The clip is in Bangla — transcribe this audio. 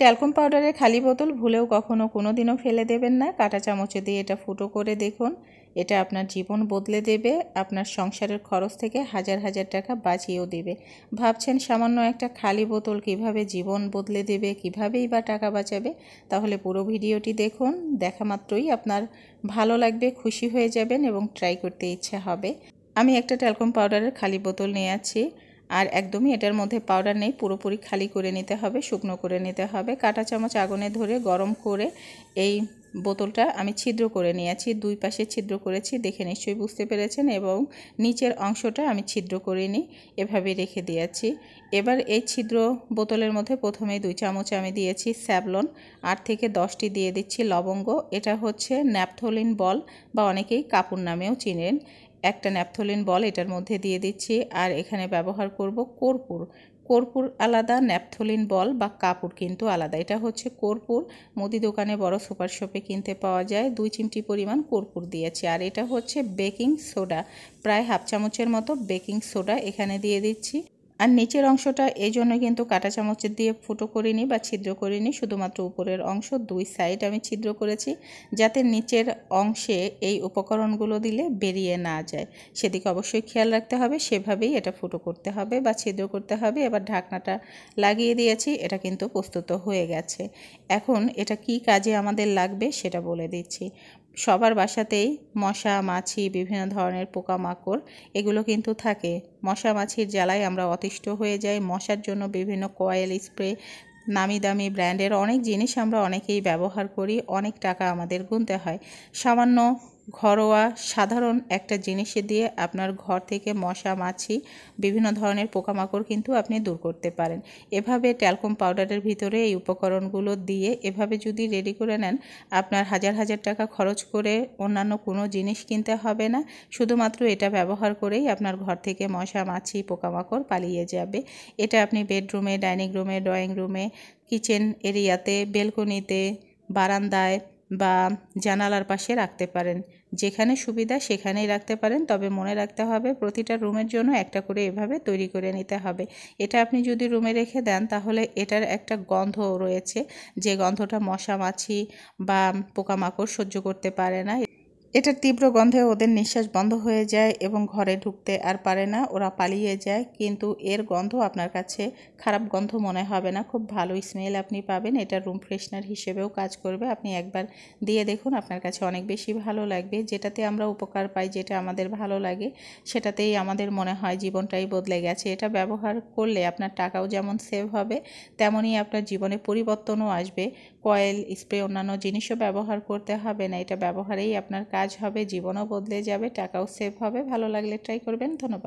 ট্যালকম পাউডারের খালি বোতল ভুলেও কখনও কোনো দিনও ফেলে দেবেন না কাঁটা চামচে দিয়ে এটা ফুটো করে দেখুন এটা আপনার জীবন বদলে দেবে আপনার সংসারের খরচ থেকে হাজার হাজার টাকা বাঁচিয়েও দেবে ভাবছেন সামান্য একটা খালি বোতল কিভাবে জীবন বদলে দেবে কিভাবেই বা টাকা বাঁচাবে তাহলে পুরো ভিডিওটি দেখুন দেখা মাত্রই আপনার ভালো লাগবে খুশি হয়ে যাবেন এবং ট্রাই করতে ইচ্ছা হবে আমি একটা ট্যালকম পাউডারের খালি বোতল নিয়ে আছি আর একদমই এটার মধ্যে পাউডার নেই পুরোপুরি খালি করে নিতে হবে শুকনো করে নিতে হবে কাঁটা চামচ আগুনে ধরে গরম করে এই বোতলটা আমি ছিদ্র করে নিয়েছি দুই পাশে ছিদ্র করেছি দেখে নিশ্চয়ই বুঝতে পেরেছেন এবং নিচের অংশটা আমি ছিদ্র করে নিই এভাবে রেখে দিয়েছি এবার এই ছিদ্র বোতলের মধ্যে প্রথমে দুই চামচ আমি দিয়েছি স্যাবলন আট থেকে দশটি দিয়ে দিচ্ছি লবঙ্গ এটা হচ্ছে ন্যাপথোলিন বল বা অনেকেই কাপুর নামেও চিনেন একটা ন্যাপথলিন বল এটার মধ্যে দিয়ে দিচ্ছি আর এখানে ব্যবহার করব কর্পূর কর্পূর আলাদা ন্যাপথলিন বল বা কাপড় কিন্তু আলাদা এটা হচ্ছে কর্পূর মুদি দোকানে বড় সুপার শপে কিনতে পাওয়া যায় দুই চিমটি পরিমাণ কর্পূর দিয়েছি আর এটা হচ্ছে বেকিং সোডা প্রায় হাফ চামচের মতো বেকিং সোডা এখানে দিয়ে দিচ্ছি আর নিচের অংশটা এই জন্য কিন্তু কাটা চামচ দিয়ে ফুটো করিনি বা ছিদ্র করিনি শুধুমাত্র উপরের অংশ দুই সাইড আমি ছিদ্র করেছি যাতে নিচের অংশে এই উপকরণগুলো দিলে বেরিয়ে না যায় সেদিকে অবশ্যই খেয়াল রাখতে হবে সেভাবেই এটা ফুটো করতে হবে বা ছিদ্র করতে হবে এবার ঢাকনাটা লাগিয়ে দিয়েছি এটা কিন্তু প্রস্তুত হয়ে গেছে এখন এটা কি কাজে আমাদের লাগবে সেটা বলে দিচ্ছি সবার বাসাতেই মশা মাছি বিভিন্ন ধরনের পোকামাকড় এগুলো কিন্তু থাকে মশা মাছির জ্বালায় আমরা অতিষ্ঠ হয়ে যাই মশার জন্য বিভিন্ন কয়েল স্প্রে নামি দামি ব্র্যান্ডের অনেক জিনিস আমরা অনেকেই ব্যবহার করি অনেক টাকা আমাদের গুনতে হয় সামান্য ঘরোয়া সাধারণ একটা জিনিসে দিয়ে আপনার ঘর থেকে মশা মাছি বিভিন্ন ধরনের পোকামাকড় কিন্তু আপনি দূর করতে পারেন এভাবে ট্যালকম পাউডারের ভিতরে এই উপকরণগুলো দিয়ে এভাবে যদি রেডি করে নেন আপনার হাজার হাজার টাকা খরচ করে অন্যান্য কোনো জিনিস কিনতে হবে না শুধুমাত্র এটা ব্যবহার করেই আপনার ঘর থেকে মশা মাছি পোকামাকড় পালিয়ে যাবে এটা আপনি বেডরুমে ডাইনিং রুমে ড্রয়িং রুমে কিচেন এরিয়াতে বেলকনিতে বারান্দায় বা জানালার পাশে রাখতে পারেন যেখানে সুবিধা সেখানেই রাখতে পারেন তবে মনে রাখতে হবে প্রতিটা রুমের জন্য একটা করে এভাবে তৈরি করে নিতে হবে এটা আপনি যদি রুমে রেখে দেন তাহলে এটার একটা গন্ধ রয়েছে যে গন্ধটা মশা মাছি বা পোকামাকড় সহ্য করতে পারে না এটার তীব্র গন্ধে ওদের নিঃশ্বাস বন্ধ হয়ে যায় এবং ঘরে ঢুকতে আর পারে না ওরা পালিয়ে যায় কিন্তু এর গন্ধ আপনার কাছে খারাপ গন্ধ মনে হবে না খুব ভালো স্মেল আপনি পাবেন এটা রুম ফ্রেশনার হিসেবেও কাজ করবে আপনি একবার দিয়ে দেখুন আপনার কাছে অনেক বেশি ভালো লাগবে যেটাতে আমরা উপকার পাই যেটা আমাদের ভালো লাগে সেটাতেই আমাদের মনে হয় জীবনটাই বদলে গেছে এটা ব্যবহার করলে আপনার টাকাও যেমন সেভ হবে তেমনই আপনার জীবনে পরিবর্তনও আসবে কয়েল স্প্রে অন্যান্য জিনিসও ব্যবহার করতে হবে না এটা ব্যবহারেই আপনার কাজ হবে জীবনও বদলে যাবে টাকাও সেভ হবে ভালো লাগলে ট্রাই করবেন ধন্যবাদ